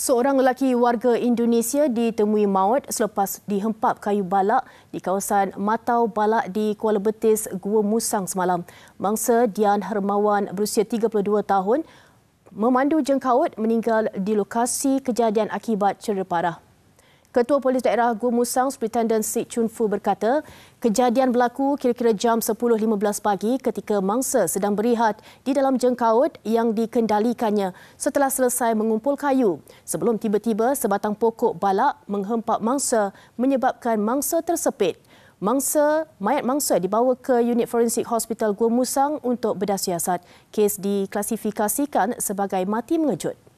Seorang lelaki warga Indonesia ditemui maut selepas dihempap kayu balak di kawasan Matau Balak di Kuala Betis, Gua Musang semalam. Mangsa Dian Hermawan berusia 32 tahun memandu jengkaut meninggal di lokasi kejadian akibat cedera parah. Ketua Polis Daerah Gua Musang, Superintendent Sid Chun Fu berkata, kejadian berlaku kira-kira jam 10.15 pagi ketika mangsa sedang berehat di dalam jengkaut yang dikendalikannya setelah selesai mengumpul kayu. Sebelum tiba-tiba, sebatang pokok balak menghempap mangsa menyebabkan mangsa tersepit. Mangsa, mayat mangsa dibawa ke unit forensik hospital Gua Musang untuk bedah siasat. Kes diklasifikasikan sebagai mati mengejut.